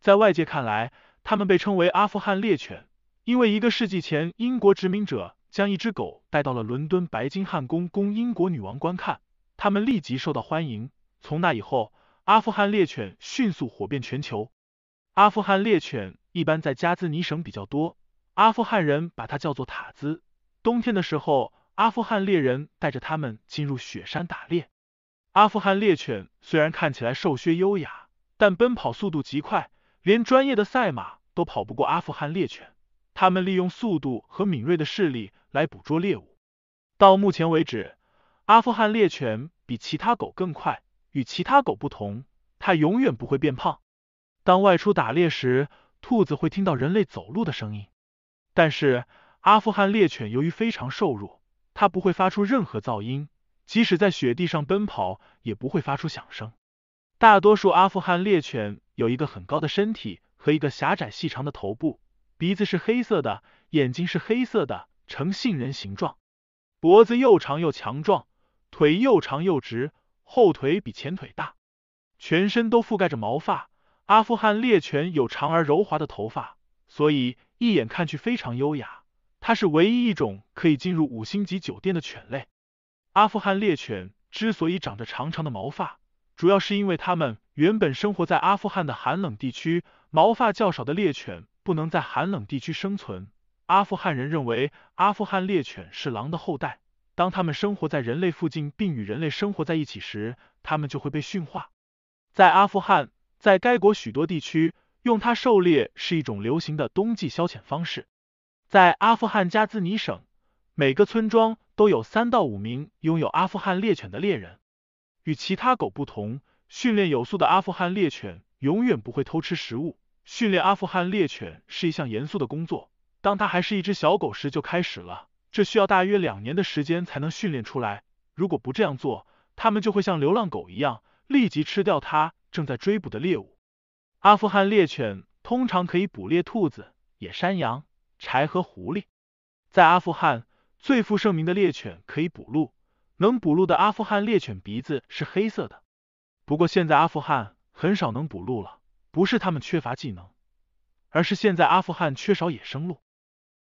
在外界看来，它们被称为阿富汗猎犬，因为一个世纪前，英国殖民者将一只狗带到了伦敦白金汉宫，供英国女王观看，它们立即受到欢迎。从那以后，阿富汗猎犬迅速火遍全球。阿富汗猎犬一般在加兹尼省比较多，阿富汗人把它叫做塔兹。冬天的时候，阿富汗猎人带着它们进入雪山打猎。阿富汗猎犬虽然看起来瘦削优雅，但奔跑速度极快。连专业的赛马都跑不过阿富汗猎犬。它们利用速度和敏锐的视力来捕捉猎物。到目前为止，阿富汗猎犬比其他狗更快。与其他狗不同，它永远不会变胖。当外出打猎时，兔子会听到人类走路的声音。但是，阿富汗猎犬由于非常瘦弱，它不会发出任何噪音。即使在雪地上奔跑，也不会发出响声。大多数阿富汗猎犬。有一个很高的身体和一个狭窄细长的头部，鼻子是黑色的，眼睛是黑色的，呈杏仁形状，脖子又长又强壮，腿又长又直，后腿比前腿大，全身都覆盖着毛发。阿富汗猎犬有长而柔滑的头发，所以一眼看去非常优雅。它是唯一一种可以进入五星级酒店的犬类。阿富汗猎犬之所以长着长长的毛发，主要是因为它们。原本生活在阿富汗的寒冷地区，毛发较少的猎犬不能在寒冷地区生存。阿富汗人认为，阿富汗猎犬是狼的后代。当它们生活在人类附近并与人类生活在一起时，它们就会被驯化。在阿富汗，在该国许多地区，用它狩猎是一种流行的冬季消遣方式。在阿富汗加兹尼省，每个村庄都有三到五名拥有阿富汗猎犬的猎人。与其他狗不同。训练有素的阿富汗猎犬永远不会偷吃食物。训练阿富汗猎犬是一项严肃的工作，当它还是一只小狗时就开始了。这需要大约两年的时间才能训练出来。如果不这样做，它们就会像流浪狗一样，立即吃掉它正在追捕的猎物。阿富汗猎犬通常可以捕猎兔子、野山羊、柴和狐狸。在阿富汗，最负盛名的猎犬可以捕鹿，能捕鹿的阿富汗猎犬鼻子是黑色的。不过现在阿富汗很少能捕鹿了，不是他们缺乏技能，而是现在阿富汗缺少野生鹿。